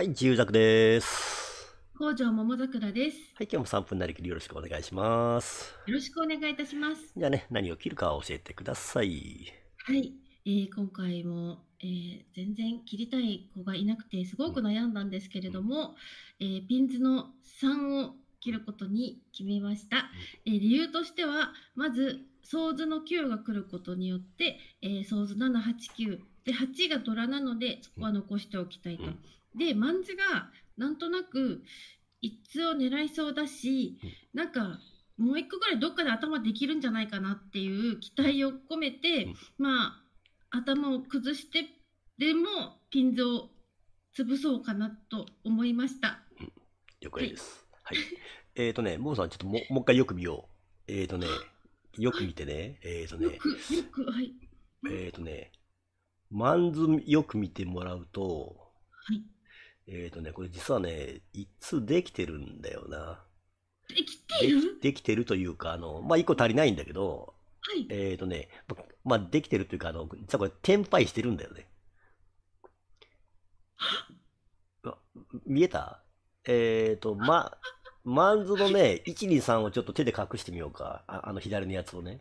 はい、自由作です。工場桃桜です。はい、今日も三分なりきりよろしくお願いします。よろしくお願いいたします。じゃあね、何を切るか教えてください。はい、えー、今回も、えー、全然切りたい子がいなくてすごく悩んだんですけれども、うん、えー、ピンズの三を切ることに決めました。うん、え理由としては、まず、ソーズの九が来ることによって、えー、ソーズ7、8、9で八がドラなのでそこは残しておきたいと。うんでマンズがなんとなく一通を狙いそうだし、なんかもう一個ぐらいどっかで頭できるんじゃないかなっていう期待を込めて、まあ頭を崩してでもピンズを潰そうかなと思いました。うん、了解です。はい。えっ、とね、もうさん、ちょっとももう一回よく見よう。えっ、ー、とね、よく見てね。えっ、ー、とね。よく、よく、はい。えっ、とね、マンズよく見てもらうと、えっ、ー、とね、これ実はね、一通できてるんだよな。できてるできてるというか、あの、まあ、一個足りないんだけど、はい、えっ、ー、とね、まあ、できてるというか、あの、実はこれ、転廃してるんだよね。見えたえっ、ー、と、ま、マンズのね、123をちょっと手で隠してみようか。ああの、左のやつをね。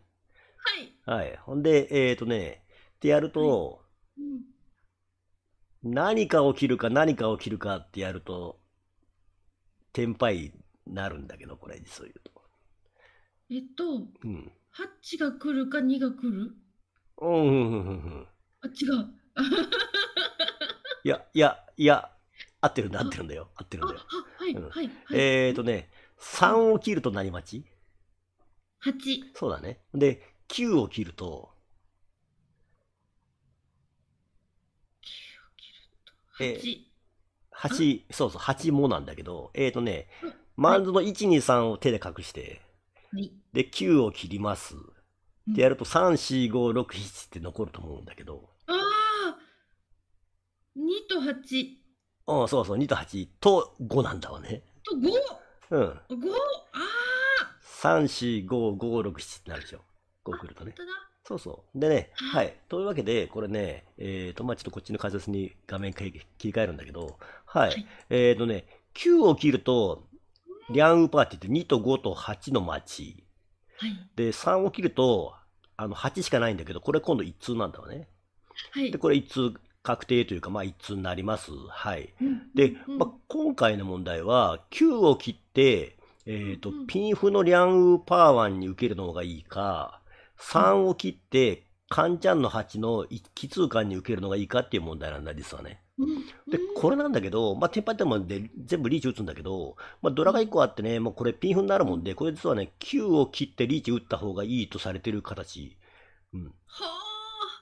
はい。はい。ほんで、えっ、ー、とね、ってやると、はいうん何か起きるか何か起きるかってやると、テンパイになるんだけど、これ、そういうと。えっと、うん、8が来るか2が来るうんうんうんうん。あ、違う。いや、いや、いや、合ってるんだ、合ってるんだよ。合ってるんだよ。はい、うん、はい。えっ、とね、3を切ると何待ち ?8。そうだね。で、9を切ると、えー、8、そうそう、八もなんだけど、えっ、ー、とね、マウンドの1、2、3を手で隠して、で、9を切ります。ってやると、3、4、5、6、7って残ると思うんだけど。ああ !2 と8。ああ、そうそう、2と8と5なんだわね。と 5? うん。5? ああ !3、4、5、5、6、7ってなるでしょ。5来るとね。本当だそうそう。でね、はい。というわけで、これね、えっ、ー、と、まあ、ちょっとこっちの解説に画面切り替えるんだけど、はい。はい、えっ、ー、とね、9を切ると、リャンウーパーティーって2と5と8の町。はい、で、3を切ると、あの、8しかないんだけど、これ今度1通なんだわね。はい。で、これ1通確定というか、まあ、1通になります。はい。うん、で、まあ、今回の問題は、9を切って、えっ、ー、と、ピンフのリャンウーパーワンに受けるのがいいか、3を切って、カンチャンの8の気通感に受けるのがいいかっていう問題なんだ、実はね。で、これなんだけど、まあ、テンパってもで全部リーチ打つんだけど、まあ、ドラが1個あってね、もうこれピンフになるもんで、これ実はね、9を切ってリーチ打った方がいいとされてる形。うん。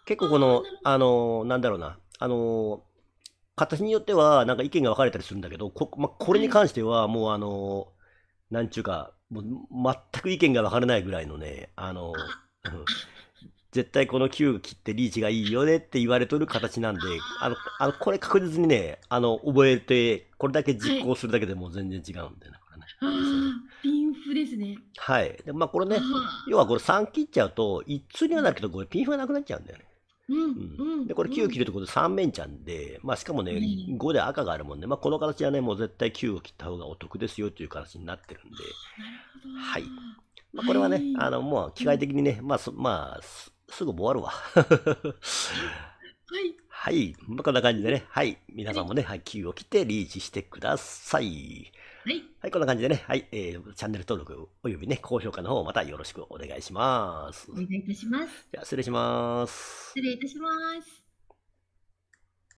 結構この、あのなんだろうな、あの形によっては、なんか意見が分かれたりするんだけど、こ,、まあ、これに関しては、もうあのなんちゅうか、もう全く意見が分からないぐらいのね、あの 絶対この9切ってリーチがいいよねって言われとる形なんで、あの、あのこれ確実にね、あの、覚えて、これだけ実行するだけでもう全然違うんで、だからね。ピンフですね。はい。で、まあこれね、要はこれ3切っちゃうと、1通にはなるけど、これピンフがなくなっちゃうんだよね。うんでこれ9切るってことで3面ちゃんで、まあ、しかもね、5で赤があるもんね、まあ、この形はね、もう絶対9を切った方がお得ですよという形になってるんで、はい、まあ、これはね、はい、あの、もう機械的にね、まあ、まあ、すぐ終わるわ。はい。はい。まあ、こんな感じでね、はい。皆さんもね、はい、気を切ってリーチしてください。はい。はい、こんな感じでね、はい、えー、チャンネル登録およびね、高評価の方またよろしくお願いします。お願いいたします。じゃあ、失礼します。失礼いたします。